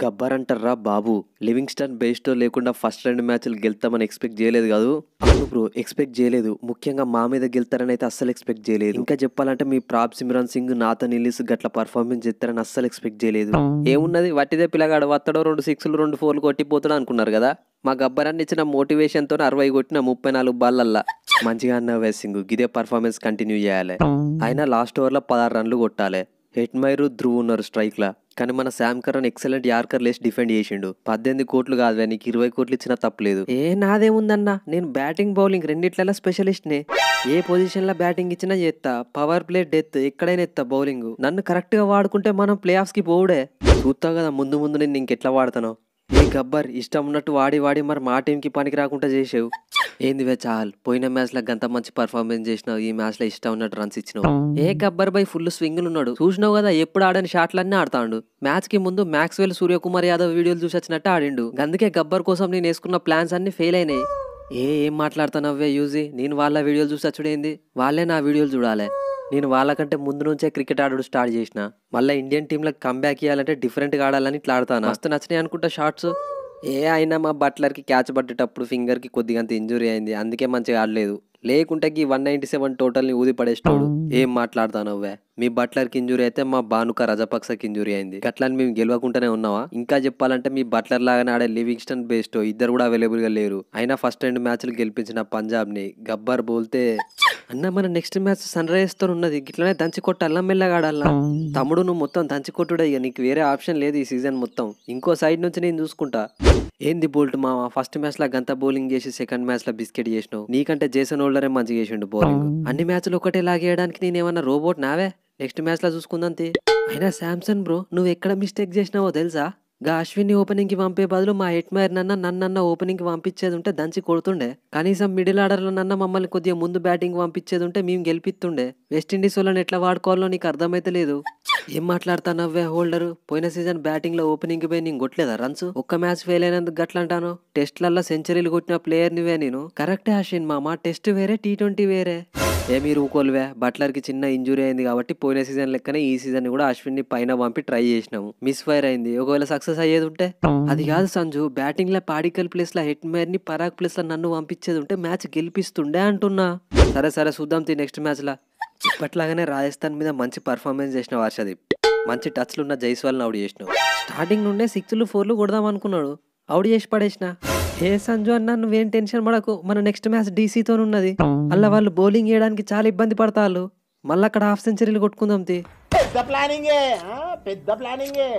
గబ్బర్ అంటారా బాబు లివింగ్స్టన్ బేస్టో లేకుండా ఫస్ట్ రెండు మ్యాచ్లు గెలుతామని ఎక్స్పెక్ట్ చేయలేదు కాదు అవును బ్రో ఎక్స్పెక్ట్ చేయలేదు ముఖ్యంగా మా మీద గెలుతారని అయితే అస్సలు ఎక్స్పెక్ట్ చేయలేదు ఇంకా చెప్పాలంటే మీ Prabhsimran Singh Nathan Ellis గట్ల పర్ఫార్మెన్స్ చేస్తారని అస్సలు ఎక్స్పెక్ట్ చేయలేదు ఏమున్నది వట్టిదే పిల్లగాడు వత్తడో రెండు సిక్స్లు రెండు ఫోర్లు కొట్టిపోతాడు అనుకున్నారు కదా మా గబ్బరాన్ని ఇచ్చిన మోటివేషన్తో అరవై కొట్టిన ముప్పై నాలుగు బాళ్ళల్లా మంచిగా అన్న వేసింగ్ ఇదే పర్ఫార్మెన్స్ కంటిన్యూ చేయాలి అయినా లాస్ట్ ఓవర్లో పదహారు రన్లు కొట్టాలి మైరు ధ్రువ్ ఉన్నారు స్ట్రైక్లా కానీ మన శామ్ కరణ్ ఎక్సలెంట్ యార్కర్ లేసి డిఫెండ్ చేసిండు పద్దెనిమిది కోట్లు కాదు నీకు ఇరవై కోట్లు ఇచ్చినా తప్పలేదు ఏ నాదేముందన్న నేను బ్యాటింగ్ బౌలింగ్ రెండిట్లలో నే ఏ పొజిషన్లో బ్యాటింగ్ ఇచ్చినా చేస్తా పవర్ ప్లే డెత్ ఎక్కడైనా ఎత్తా బౌలింగ్ నన్ను కరెక్ట్గా వాడుకుంటే మనం ప్లే కి పోవుడే చూస్తావు కదా ముందు ముందు నేను ఇంకెట్లా వాడతాను ఈ గబ్బర్ ఇష్టం ఉన్నట్టు వాడి వాడి మరి మా టీంకి పనికి రాకుండా చేసావు ఏంది వే చాల్ పోయిన మ్యాచ్ లో గంత మంచి పర్ఫార్మెన్స్ చేసినావు ఈ మ్యాచ్ లో ఇష్టం ఉన్నట్టు రన్స్ ఇచ్చినావు ఏ గబ్బర్ బై ఫుల్ స్వింగ్ ఉన్నాడు చూసినావు కదా ఎప్పుడు ఆడని షాట్లన్నీ ఆడతాడు మ్యాచ్ కి ముందు వెల్ సూర్యకుమార్ యాదవ్ వీడియోలు చూసి వచ్చినట్టు ఆడిండు అందుకే గబ్బర్ కోసం నేను వేసుకున్న ప్లాన్స్ అన్ని ఫెయిల్ అయినాయి ఏ ఏం మాట్లాడుతున్నావే యూజీ నేను వాళ్ళ వీడియోలు చూసి వచ్చుడేంది వాళ్ళే నా వీడియోలు చూడాలి నేను వాళ్ళకంటే ముందు నుంచే క్రికెట్ ఆడడం స్టార్ట్ చేసిన మళ్ళీ ఇండియన్ టీంలకు కంబ్యాక్ ఇవ్వాలంటే డిఫరెంట్గా ఆడాలని ఇట్లా ఆడతాను అస్త నచ్చినాయి అనుకుంటా షార్ట్స్ ఏ అయినా మా బట్లర్కి క్యాచ్ పట్టేటప్పుడు ఫింగర్కి కొద్దిగా అంత ఇంజురీ అయింది అందుకే మంచిగా ఆడలేదు లేకుంటే ఈ వన్ నైన్టీ సెవెన్ టోటల్ని ఊది పడేస్తాడు ఏం మాట్లాడతానవ్వే మీ బట్లర్కి ఇంజురీ అయితే మా బానుక రజపక్సకి ఇంజురీ అయింది అట్లని మేము గెలవకుండానే ఉన్నావా ఇంకా చెప్పాలంటే మీ బట్లర్ లాగానే ఆడే లివింగ్స్టన్ బేస్ట్ ఇద్దరు కూడా అవైలబుల్ గా లేరు అయినా ఫస్ట్ రెండు మ్యాచ్లు గెలిపించిన పంజాబ్ ని గబ్బర్ బోల్తే అన్న మన నెక్స్ట్ మ్యాచ్ సన్ రైజర్స్ తో ఉన్నది ఇట్లానే దంచి కొట్ట అల్లం మెల్లగాడల్లా తమ్ముడు నువ్వు మొత్తం దంచి కొట్టుడయ్య ఇక నీకు వేరే ఆప్షన్ లేదు ఈ సీజన్ మొత్తం ఇంకో సైడ్ నుంచి నేను చూసుకుంటా ఏంది బోల్ట్ మావా ఫస్ట్ మ్యాచ్ లా గంత బౌలింగ్ చేసి సెకండ్ మ్యాచ్ లా బిస్కెట్ చేసినావు నీకంటే జేసన్ ఓల్డరే మంచిగా చేసిండు బౌలింగ్ అన్ని మ్యాచ్లు ఒకటే లాగేయడానికి నేనేమన్నా రోబోట్ నావే నెక్స్ట్ మ్యాచ్ లా చూసుకుందంతే అయినా శాంసంగ్ బ్రో నువ్వు ఎక్కడ మిస్టేక్ చేసినావో తెలుసా గా అశ్విన్ని ఓపెనింగ్కి పంపే బదులు మా హెట్మైర్ నన్న నన్నన్న ఓపెనింగ్కి పంపించేది ఉంటే దంచి కొడుతుండే కనీసం మిడిల్ ఆర్డర్లో నన్న మమ్మల్ని కొద్దిగా ముందు బ్యాటింగ్ పంపించేది ఉంటే మేము గెలిపిస్తుండే వెస్టిండీస్ వాళ్ళని ఎట్లా వాడుకోవాలో నీకు అర్థమైతే లేదు ఏం నవ్వే హోల్డర్ పోయిన సీజన్ బ్యాటింగ్లో ఓపెనింగ్కి పోయి నేను కొట్టలేదా రన్స్ ఒక్క మ్యాచ్ ఫెయిల్ అయినందుకు గట్లంటాను టెస్ట్లల్లో సెంచరీలు కొట్టిన ప్లేయర్నివే నేను కరెక్టే అశ్విన్ మా టెస్ట్ వేరే టీ ట్వంటీ వేరే ఏమీ రూకోలువే బట్లర్కి చిన్న ఇంజురీ అయింది కాబట్టి పోయిన సీజన్ లెక్కనే ఈ సీజన్ కూడా అశ్విన్ ని పైన పంపి ట్రై చేసినాము మిస్ ఫైర్ అయింది ఒకవేళ సక్సెస్ అయ్యేది ఉంటే అది కాదు సంజు బ్యాటింగ్ లా పాడికల్ ప్లేస్ లా హెట్ మేర్ ని పరాగ్ ప్లేస్ లా నన్ను పంపించేది ఉంటే మ్యాచ్ గెలిపిస్తుండే అంటున్నా సరే సరే చూద్దాం తీ నెక్స్ట్ మ్యాచ్ లా ఇప్పట్లాగానే రాజస్థాన్ మీద మంచి పర్ఫార్మెన్స్ చేసిన వర్షది మంచి టచ్లు ఉన్న జైస్వాల్ని అవుట్ చేసినావు స్టార్టింగ్ నుండే సిక్స్లు ఫోర్లు కొడదాం అనుకున్నాడు అవుట్ చేసి పడేసినా ఏ సంజు అన్న నువ్వేం టెన్షన్ పడకు మన నెక్స్ట్ మ్యాచ్ డీసీతో ఉన్నది అలా వాళ్ళు బౌలింగ్ చేయడానికి చాలా ఇబ్బంది పడతారు మళ్ళీ అక్కడ హాఫ్ సెంచరీలు కొట్టుకుందాం తి పెద్ద ప్లానింగే పెద్ద ప్లానింగే